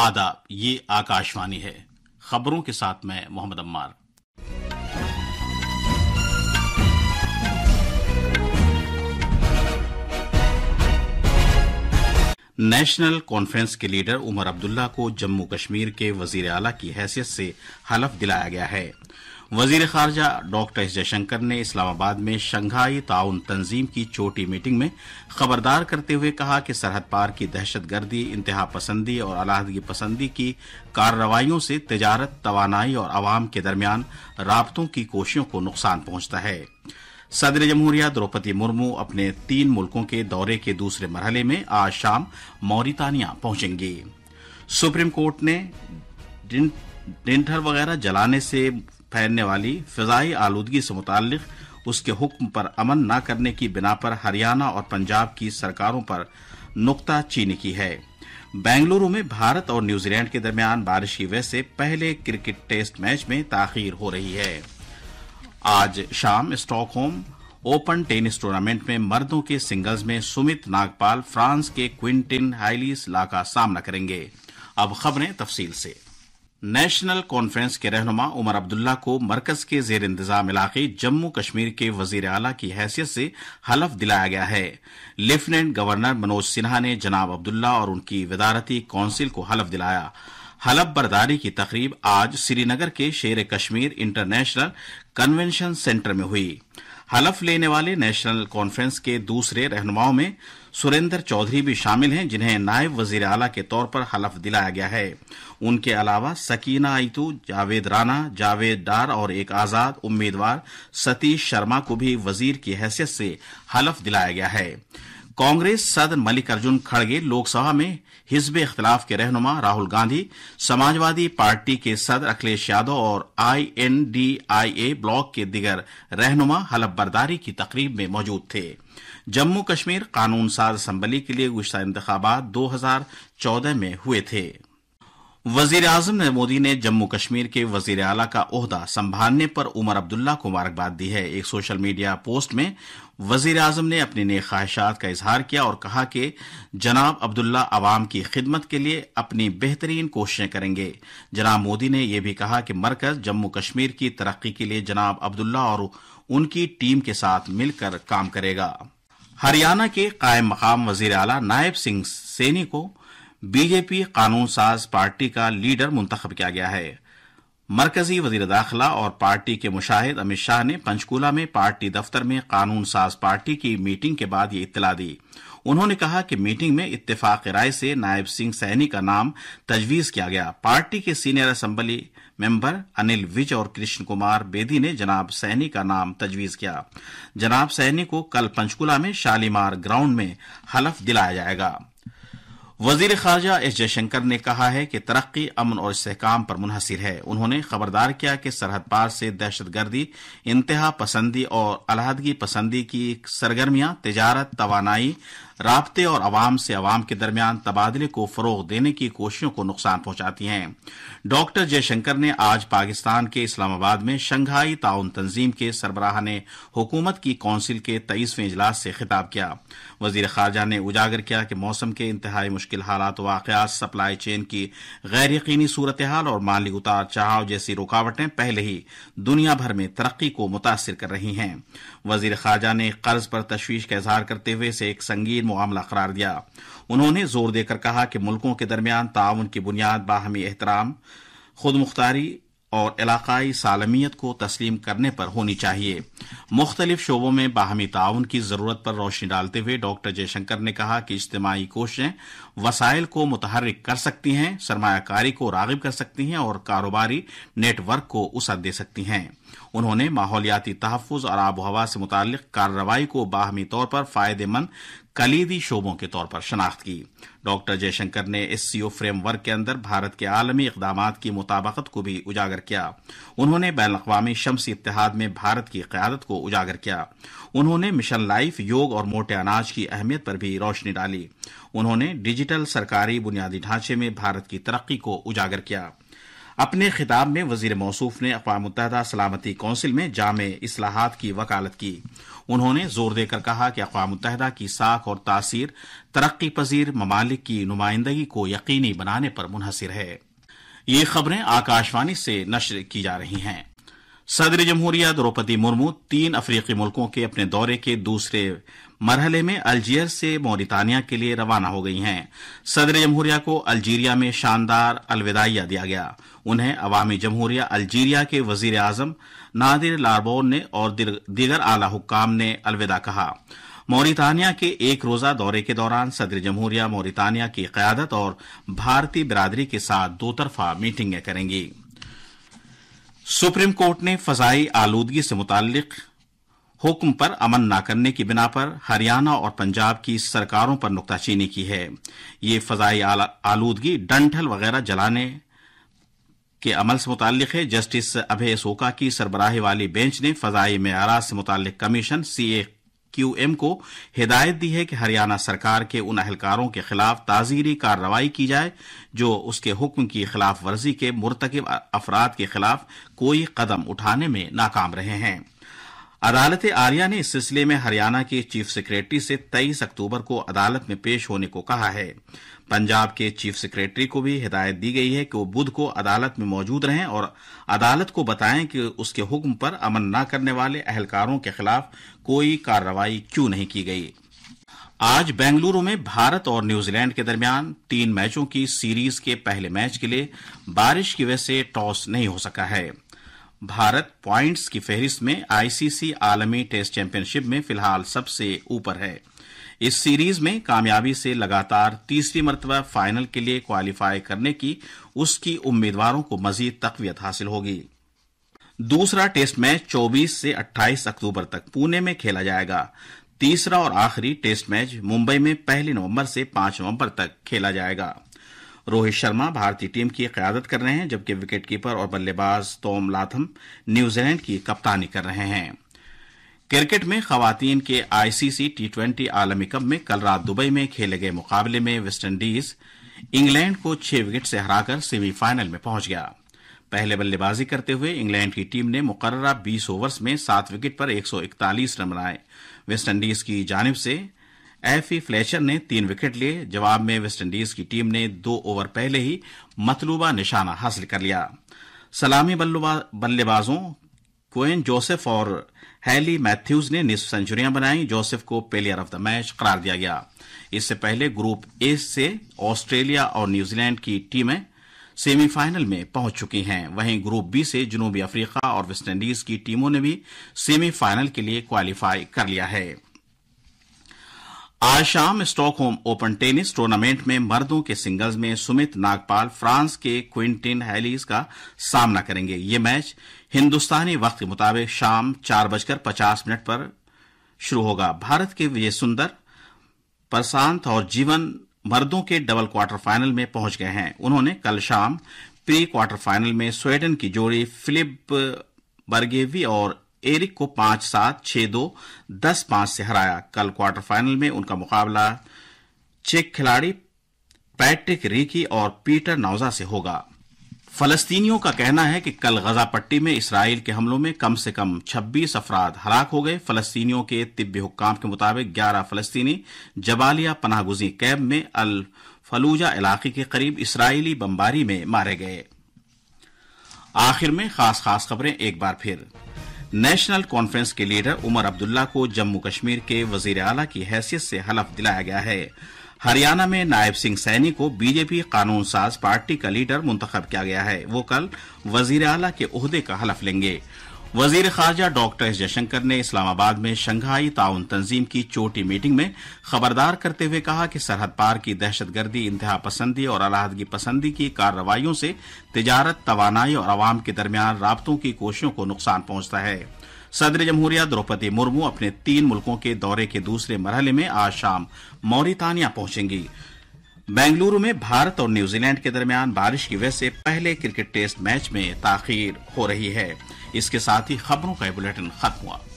आदाब ये आकाशवाणी है खबरों के साथ मैं मोहम्मद अम्मार नेशनल कॉन्फ्रेंस के लीडर उमर अब्दुल्ला को जम्मू कश्मीर के वजीर आला की हैसियत से हलफ दिलाया गया है वजीर खारजा डॉक्टर एस जयशंकर ने इस्लामाबाद में शंघाई ताउन तंजीम की छोटी मीटिंग में खबरदार करते हुए कहा कि सरहद पार की दहशत गर्दी इंतहा पसंदी और अलादगी पसंदी की कार्रवाईओं से तजारत तोानाई और आवाम के दरमियान रबतों की कोशिशों को नुकसान पहुंचता है सदर जमहूरिया द्रौपदी मुर्मू अपने तीन मुल्कों के दौरे के दूसरे मरहले में आज शाम मौरितानिया पहुंचेंगे सुप्रीम कोर्ट ने डिंटर वगैरह जलाने से फैलने वाली फिजाई आलूदगी से मुतक उसके हुक्म पर अमन न करने की बिना पर हरियाणा और पंजाब की सरकारों पर नुकता चीनी की है बेंगलुरु में भारत और न्यूजीलैंड के दरमियान बारिश की वजह से पहले क्रिकेट टेस्ट मैच में ताखिर हो रही है आज शाम स्टॉकहोम ओपन टेनिस टूर्नामेंट में मर्दों के सिंगल्स में सुमित नागपाल फ्रांस के क्विंटिन हाइलिस ला का सामना करेंगे अब खबरें तफसील से नेशनल कॉन्फ्रेंस के रहनुमा उमर अब्दुल्ला को मरकज के जेर इंतजाम इलाके जम्मू कश्मीर के वजीर आला की हैसियत से हलफ दिलाया गया है लेफ्टिनेंट गवर्नर मनोज सिन्हा ने जनाब अब्दुल्ला और उनकी विदारती काउंसिल को हलफ दिलाया हलफ बर्दारी की तकरीब आज श्रीनगर के शेर कश्मीर इंटरनेशनल कन्वेंशन सेंटर में हुई हलफ लेने वाले नेशनल कॉन्फ्रेंस के दूसरे रहनुमाओं में सुरेंद्र चौधरी भी शामिल हैं जिन्हें नायब वजीर आला के तौर पर हलफ दिलाया गया है उनके अलावा सकीना आईतू जावेद राना जावेद डार और एक आज़ाद उम्मीदवार सतीश शर्मा को भी वजीर की हैसियत से हलफ दिलाया गया है कांग्रेस सदन मल्लिकार्जुन खड़गे लोकसभा में हिजब इख्तलाफ के रहनुमा राहुल गांधी समाजवादी पार्टी के सदर अखिलेश यादव और आईएनडीआईए ब्लॉक के दिगर रहनुमा हलफबरदारी बर्दारी की तकरीब में मौजूद थे जम्मू कश्मीर कानून साज असम्बली के लिए गुजशत इंतबात 2014 में हुए थे वजीर आजम नरेंद्र मोदी ने जम्मू कश्मीर के वजीर आला का ओहदा संभालने पर उमर अब्दुल्ला को मुबारकबाद दी है एक सोशल मीडिया पोस्ट में वजीर आजम ने अपनी नई ख्वाहिशात का इजहार किया और कहा कि जनाब अब्दुल्ला आवाम की खिदमत के लिए अपनी बेहतरीन कोशिशें करेंगे जनाब मोदी ने यह भी कहा कि मरकज जम्मू कश्मीर की तरक्की के लिए जनाब अब्दुल्ला और उनकी टीम के साथ मिलकर काम करेगा हरियाणा के कायम मकाम वजीर आला नायब सिंह सैनी को बीजेपी कानून साज पार्टी का लीडर मुंतखब किया गया है मरकजी वजीर दाखिला और पार्टी के मुशाहिद अमित शाह ने पंचकूला में पार्टी दफ्तर में कानून साज पार्टी की मीटिंग के बाद ये इतला दी उन्होंने कहा कि मीटिंग में इत्तेफाक राय से नायब सिंह सैनी का नाम तजवीज किया गया पार्टी के senior assembly member Anil Vij और कृष्ण कुमार बेदी ने जनाब सैनी का नाम तजवीज किया जनाब सैनी को कल पंचकूला में शालीमार ग्राउंड में हलफ दिलाया जाएगा वजीर खारजा एस जयशंकर ने कहा है कि तरक्की अमन और इसकाम पर मुनहसर है उन्होंने खबरदार किया कि सरहद पार से दहशतगर्दी इंतहा पसंदी और अलहदगी पसंदी की सरगर्मियां तजारत तोानाई रबते और आवाम से आवाम के दरमियान तबादले को फरोग देने की कोशिशों को नुकसान पहुंचाती हैं डॉक्टर जयशंकर ने आज पाकिस्तान के इस्लामाबाद में शंघाई ताउन तंजीम के ने हुकूमत की काउंसिल के तेईसवें इजलास से खिताब किया वजीर खारजा ने उजागर किया कि मौसम के इंतहाई मुश्किल मुश्किल हालात वाकयात सप्लाई चेन की गैर यकीनी सूरत हाल और माली उतार चढ़ाव जैसी रुकावटें पहले ही दुनिया भर में तरक्की को मुतासर कर रही हैं वजीर खारजा ने कर्ज पर तशवीश का इजहार करते हुए इसे एक संगीन मामला करार दिया उन्होंने जोर देकर कहा कि मुल्कों के दरमियान ताउन की बुनियाद बाहमी एहतराम खुद मुख्तारी और इलाकाई सालमियत को तस्लीम करने पर होनी चाहिए मुख्तलिफ शोबों में बाहमी ताउन की ज़रूरत पर रोशनी डालते हुए डॉक्टर जयशंकर ने कहा कि इज्तमाही कोशिशें वसाइल को मुतहरक कर सकती हैं सरमाकारी को रागिब कर सकती हैं और कारोबारी नेटवर्क को उसर दे सकती हैं उन्होंने माहौलियाती तहफ़ और आबो हवा से मुतल कार्रवाई को बाहमी तौर पर फ़ायदेमंद कलीदी शोबों के तौर पर शनाख्त की डॉक्टर जयशंकर ने एस सी ओ फ्रेमवर्क के अंदर भारत के आलमी इकदाम की मुताबकत को भी उजागर किया उन्होंने बैन अवी शमसी इतिहाद में भारत की क्यादत को उजागर किया उन्होंने मिशन लाइफ योग और मोटे अनाज की अहमियत पर भी रोशनी डाली उन्होंने डिजिटल सरकारी बुनियादी ढांचे में भारत की तरक्की को उजागर किया अपने खिताब में वजीर मौसूफ ने अकवा मुतहदा सलामती कौंसिल में जाम असलाहत की वकालत की उन्होंने जोर देकर कहा कि अकवा मुत की साख और तासीर तरक्की पजीर ममालिक की नुमाइंदगी को यकीनी बनाने पर मुनहसर है ये खबरें आकाशवाणी से नश्र की जा रही हैं सदर जमहूरिया द्रौपदी मुर्मू तीन अफ्रीकी मुल्कों के अपने दौरे के दूसरे मरहले में अल्जीयर से मोरितानिया के लिए रवाना हो गई हैं सदर जमहूरिया को अल्जीरिया में शानदार अलविदाइया दिया गया उन्हें अवामी जमहूरिया अल्जीरिया के वजीर आजम नादिर लारबोन ने और दीगर आला हुकाम ने अलविदा कहा मोरितानिया के एक रोज़ा दौरे के दौरान सदर जमहूरिया मोरितानिया की क्यादत और भारतीय बिरादरी के साथ दो तरफा मीटिंगें करेंगी सुप्रीम कोर्ट ने फजाई आलूदगी से मुतालिक हुक्म पर अमन न करने की बिना पर हरियाणा और पंजाब की सरकारों पर नुकताचीनी की है ये फजाई आलूदगी डंठल वगैरह जलाने के अमल से मुतालिक है जस्टिस अभय सोका की सरबराही वाली बेंच ने फजाई मैारा से मुतालिक कमीशन सी ए क्यूएम को हिदायत दी है कि हरियाणा सरकार के उन अहलकारों के खिलाफ ताजीरी कार्रवाई की जाए जो उसके हुक्म की खिलाफ वर्जी के मुरतकब अफराद के खिलाफ कोई कदम उठाने में नाकाम रहे हैं अदालत आलिया ने इस सिलसिले में हरियाणा के चीफ सेक्रेटरी से 23 अक्टूबर को अदालत में पेश होने को कहा है पंजाब के चीफ सेक्रेटरी को भी हिदायत दी गई है कि वो बुध को अदालत में मौजूद रहें और अदालत को बताएं कि उसके हुक्म पर अमन न करने वाले अहलकारों के खिलाफ कोई कार्रवाई क्यों नहीं की गई आज बेंगलुरु में भारत और न्यूजीलैंड के दरमियान तीन मैचों की सीरीज के पहले मैच के लिए बारिश की वजह से टॉस नहीं हो सका है भारत पॉइंट्स की फहरिस्त में आईसीसी आलमी टेस्ट चैंपियनशिप में फिलहाल सबसे ऊपर है इस सीरीज में कामयाबी से लगातार तीसरी मरतबा फाइनल के लिए क्वालिफाई करने की उसकी उम्मीदवारों को मजीद तकवीत हासिल होगी दूसरा टेस्ट मैच 24 से 28 अक्टूबर तक पुणे में खेला जाएगा तीसरा और आखिरी टेस्ट मैच मुंबई में पहली नवंबर से 5 नवंबर तक खेला जाएगा रोहित शर्मा भारतीय टीम की क्यादत कर रहे हैं जबकि विकेटकीपर और बल्लेबाज तोम लाथम न्यूजीलैंड की कप्तानी कर रहे हैं क्रिकेट में खवतान के आईसीसी टी ट्वेंटी आलमी कप में कल रात दुबई में खेले गए मुकाबले में वेस्टइंडीज इंग्लैंड को छह विकेट से हराकर सेमीफाइनल में पहुंच गया पहले बल्लेबाजी करते हुए इंग्लैंड की टीम ने मुकर्रा 20 ओवर्स में सात विकेट पर 141 रन बनाए वेस्टइंडीज की जानब से एफी फ्लेचर ने तीन विकेट लिए जवाब में वेस्टइंडीज की टीम ने दो ओवर पहले ही मतलूबा निशाना हासिल कर लिया सलामी बल्लेबाजों क्वेन जोसेफ और हैली मैथ्यूज ने निस्फ सेंचुरियां बनाई जोसेफ को प्लेयर ऑफ द मैच करार दिया गया इससे पहले ग्रुप ए से ऑस्ट्रेलिया और न्यूजीलैंड की टीमें सेमीफाइनल में पहुंच चुकी हैं वहीं ग्रुप बी से जुनूबी अफ्रीका और वेस्टइंडीज की टीमों ने भी सेमीफाइनल के लिए क्वालिफाई कर लिया है आज शाम स्टॉकहोम ओपन टेनिस टूर्नामेंट में मर्दों के सिंगल्स में सुमित नागपाल फ्रांस के क्विंटिन हैलीस का सामना करेंगे ये मैच हिंदुस्तानी वक्त के मुताबिक शाम चार बजकर पचास मिनट पर शुरू होगा भारत के विजय सुंदर प्रशांत और जीवन मर्दों के डबल क्वार्टर फाइनल में पहुंच गए हैं उन्होंने कल शाम प्री क्वार्टर फाइनल में स्वीडन की जोड़ी फिलिप बर्गेवी और एरिक को पांच सात छह दो दस पांच से हराया कल क्वार्टर फाइनल में उनका मुकाबला चेक खिलाड़ी पैट्रिक रिकी और पीटर नौजा से होगा फलस्तीनियों का कहना है कि कल गजा पट्टी में इसराइल के हमलों में कम से कम 26 अफराद हलाक हो गए फलस्तीनियों के तिब्बी हुक्काम के मुताबिक 11 फलस्तीनी जबालिया पनाहगुजी कैब में अल फलूजा इलाके के करीब इसराइली बमबारी में मारे गए आखिर में खास खास खबरें एक बार फिर नेशनल कॉन्फ्रेंस के लीडर उमर अब्दुल्ला को जम्मू कश्मीर के वजीर अला की हैसियत से हलफ दिलाया गया है हरियाणा में नायब सिंह सैनी को बीजेपी कानून साज पार्टी का लीडर मुंतखब किया गया है वो कल वजीर अला के अहदे का हलफ लेंगे वजीर खारजा डॉक्टर एस जयशंकर ने इस्लामाबाद में शंघाई ताउन तंजीम की चोटी मीटिंग में खबरदार करते हुए कहा कि सरहद पार की दहशतगर्दी इंतहा पसंदी और अलाहदगी पसंदी की कार्रवाइयों से तजारत तोानाई और आवाम के दरमियान रबतों की कोशिशों को नुकसान पहुंचता है सदर जमहूरिया द्रौपदी मुर्मू अपने तीन मुल्कों के दौरे के दूसरे मरहले में आज शाम मौरितानिया पहुंचेंगी बेंगलुरु में भारत और न्यूजीलैंड के दरमियान बारिश की वजह से पहले क्रिकेट टेस्ट मैच में ताखीर हो रही है इसके साथ ही खबरों का बुलेटिन खत्म हुआ